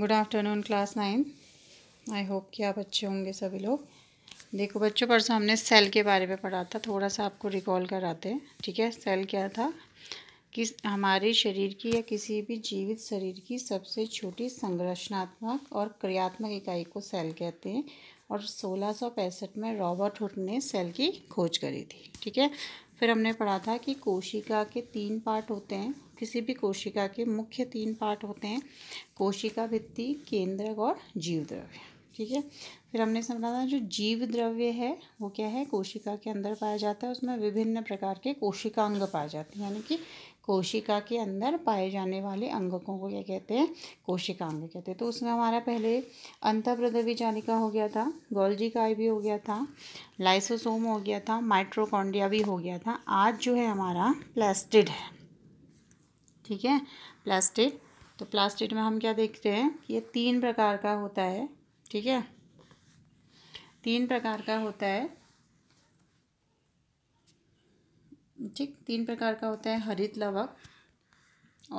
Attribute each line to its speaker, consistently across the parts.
Speaker 1: good afternoon class nine I hope कि आप अच्छे होंगे सभी लोग देखो बच्चों परसों हमने सेल के बारे में पढ़ा था थोड़ा सा आपको रिकॉल कराते हैं ठीक है सेल क्या था कि हमारे शरीर की या किसी भी जीवित शरीर की सबसे छोटी संरचनात्मक और क्रियात्मक इकाई को सेल कहते हैं और सोलह में रॉबर्ट हुड ने सेल की खोज करी थी ठीक है फिर हमने पढ़ा था कि कोशिका के तीन पार्ट होते हैं किसी भी कोशिका के मुख्य तीन पार्ट होते हैं कोशिका भित्ति केंद्रक और जीव द्रव्य ठीक है फिर हमने समझा था जो जीव द्रव्य है वो क्या है कोशिका के अंदर पाया जाता है उसमें विभिन्न प्रकार के कोशिकांग पाए जाते हैं यानी कि कोशिका के अंदर पाए जाने वाले अंगकों को क्या कहते हैं कोशिकांग कहते हैं तो उसमें हमारा पहले अंतर्प्रदवी जालिका हो गया था गोल्जी काय भी हो गया था लाइसोसोम हो गया था माइट्रोकॉन्डिया भी हो गया था आज जो है हमारा प्लास्टिड है ठीक है प्लास्टिड तो प्लास्टिड में हम क्या देखते हैं ये तीन प्रकार का होता है ठीक है तीन प्रकार का होता है ठीक तीन प्रकार का होता है हरित लवक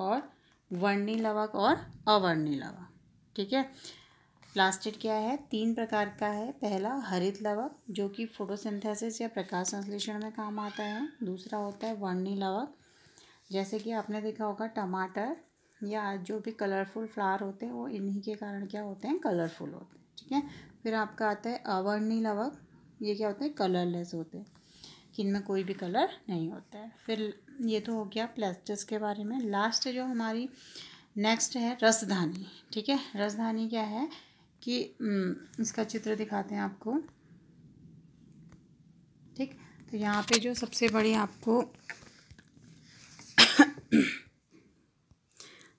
Speaker 1: और वर्णी लवक और अवर्णी लवक ठीक है प्लास्टिड क्या है तीन प्रकार का है पहला हरित लवक जो कि फोटोसिंथेसिस या प्रकाश संश्लेषण में काम आता है दूसरा होता है वर्णी लवक जैसे कि आपने देखा होगा टमाटर या जो भी कलरफुल फ्लावर होते हैं वो इन्हीं के कारण क्या होते हैं कलरफुल होते हैं ठीक है फिर आपका आता है अवर्णी लवक ये क्या होते हैं कलरलेस होते हैं इनमें कोई भी कलर नहीं होता है फिर ये तो हो गया प्लास्टिक्स के बारे में लास्ट जो हमारी नेक्स्ट है रसधानी ठीक है रसधानी क्या है कि इसका चित्र दिखाते हैं आपको ठीक तो यहाँ पे जो सबसे बड़ी आपको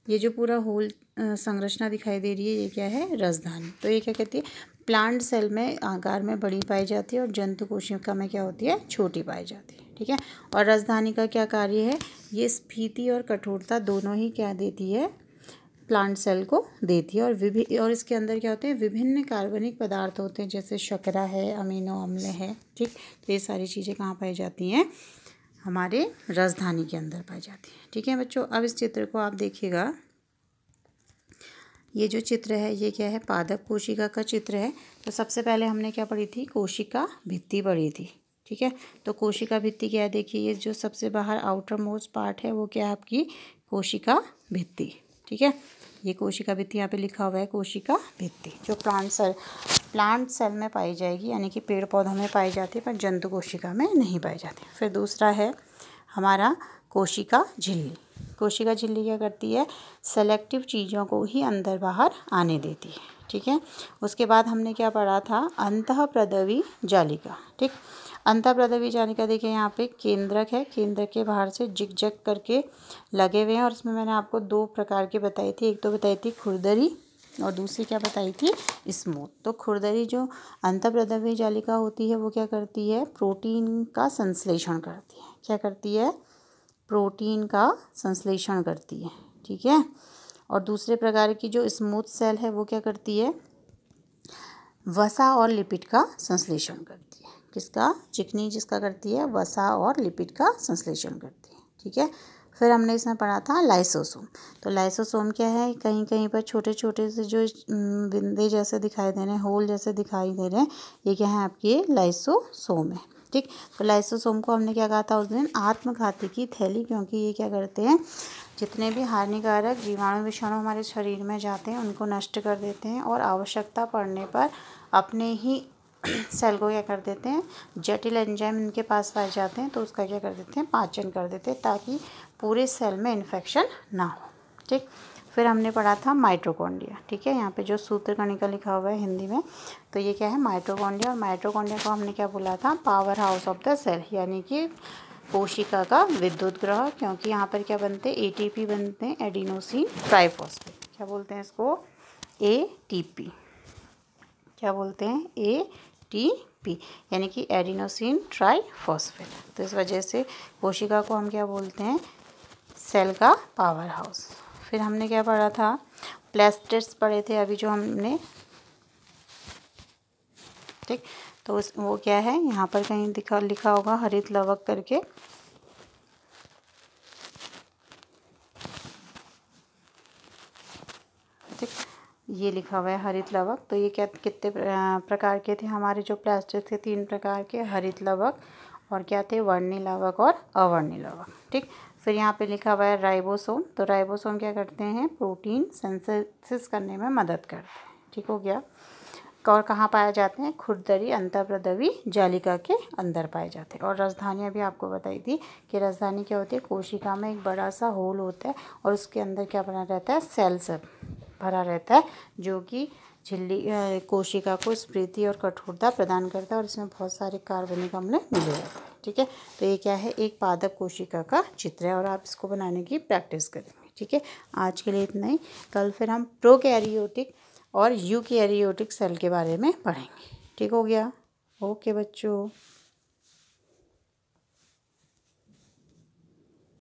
Speaker 1: ये जो पूरा होल संरचना दिखाई दे रही है ये क्या है रसधानी तो ये क्या कहती है प्लांट सेल में आकार में बड़ी पाई जाती है और जंतु कोशिका में क्या होती है छोटी पाई जाती है ठीक है और राजधानी का क्या कार्य है ये स्फीति और कठोरता दोनों ही क्या देती है प्लांट सेल को देती है और विभिन्न और इसके अंदर क्या होते हैं विभिन्न कार्बनिक पदार्थ होते हैं जैसे शकरा है अमीनो अम्ल है ठीक तो ये सारी चीज़ें कहाँ पाई जाती हैं हमारे राजधानी के अंदर पाई जाती है ठीक है बच्चों अब इस चित्र को आप देखिएगा ये जो चित्र है ये क्या है पादप कोशिका का चित्र है तो सबसे पहले हमने क्या पढ़ी थी कोशिका भित्ति पढ़ी थी ठीक है तो कोशिका भित्ति क्या है देखिए ये जो सबसे बाहर आउटर मोस्ट पार्ट है वो क्या है आपकी कोशिका भित्ति ठीक है ये कोशिका भित्ति यहाँ पे लिखा हुआ है कोशिका भित्ति जो प्लांट सर प्लांट सेल में पाई जाएगी यानी कि पेड़ पौधों में पाई जाती है पर जंतु कोशिका में नहीं पाई जाती फिर दूसरा है हमारा कोशिका झिल्ली कोशिका झिल्ली क्या करती है सेलेक्टिव चीज़ों को ही अंदर बाहर आने देती है ठीक है उसके बाद हमने क्या पढ़ा था अंत प्रदवी जालिका ठीक अंत प्रदवी जालिका देखिए यहाँ पे केंद्रक है केंद्रक के बाहर से जिग जग करके लगे हुए हैं और इसमें मैंने आपको दो प्रकार के बताई थी एक तो बताई थी खुरदरी और दूसरी क्या बताई थी स्मूथ तो खुरदरी जो अंतप्रदवी जालिका होती है वो क्या करती है प्रोटीन का संश्लेषण करती है क्या करती है प्रोटीन का संश्लेषण करती है ठीक है और दूसरे प्रकार की जो स्मूथ सेल है वो क्या करती है वसा और लिपिड का संश्लेषण करती है किसका चिकनी जिसका करती है वसा और लिपिड का संश्लेषण करती है ठीक है फिर हमने इसमें पढ़ा था लाइसोसोम तो लाइसोसोम क्या है कहीं कहीं पर छोटे छोटे से जो बिंदे जैसे दिखाई दे रहे हैं होल जैसे दिखाई दे रहे हैं ये क्या है आपके लाइसोसोम है ठीक तो लाइसोसोम को हमने क्या कहा था उस दिन आत्मघाती की थैली क्योंकि ये क्या करते हैं जितने भी हानिकारक जीवाणु विषाणु हमारे शरीर में जाते हैं उनको नष्ट कर देते हैं और आवश्यकता पड़ने पर अपने ही सेल को क्या कर देते हैं जटिल एंजाइम इनके पास पाए जाते हैं तो उसका क्या कर देते हैं पाचन कर देते हैं ताकि पूरे सेल में इन्फेक्शन ना हो ठीक फिर हमने पढ़ा था माइट्रोकॉन्डिया ठीक है यहाँ पे जो सूत्र कणिका लिखा हुआ है हिंदी में तो ये क्या है माइट्रोकॉन्डिया और माइट्रोकॉन्डिया को हमने क्या बोला था powerhouse of the cell यानी कि कोशिका का विद्युत ग्रह क्योंकि यहाँ पर क्या बनते हैं पी बनते हैं एडिनोसिन ट्राइफॉस्फेट क्या बोलते हैं इसको पी क्या बोलते हैं ए टी पी यानी कि एडिनोसिन ट्राईफॉस्फेट तो इस वजह से कोशिका को हम क्या बोलते हैं सेल का पावर हाउस फिर हमने क्या पढ़ा था प्लेस्टेट्स पढ़े थे अभी जो हमने ठीक तो उस वो क्या है यहाँ पर कहीं दिखा लिखा होगा हरित लवक करके ये लिखा हुआ है हरित लवक तो ये क्या कितने प्रकार के थे हमारे जो प्लास्टिक थे तीन प्रकार के हरित लवक और क्या थे वर्णी लवक और अवर्णी लवक ठीक फिर यहाँ पे लिखा हुआ है राइबोसोम तो राइबोसोम क्या करते हैं प्रोटीन सेंसेसिस करने में मदद करते हैं ठीक हो गया और कहाँ पाए जाते हैं खुरदरी अंतर्प्रदवी जालिका के अंदर पाए जाते हैं और राजधानियाँ भी आपको बताई थी कि राजधानी क्या होती है कोशिका में एक बड़ा सा होल होता है और उसके अंदर क्या बना रहता है सेल्स भरा रहता है जो कि झिल्ली कोशिका को स्मृति और कठोरता प्रदान करता है और इसमें बहुत सारे कार्बनिक अम्ल मिले हैं ठीक है तो ये क्या है एक पादप कोशिका का चित्र है और आप इसको बनाने की प्रैक्टिस करेंगे ठीक है आज के लिए इतना ही कल फिर हम प्रोकैरियोटिक और यूकैरियोटिक सेल के बारे में पढ़ेंगे ठीक हो गया ओके बच्चों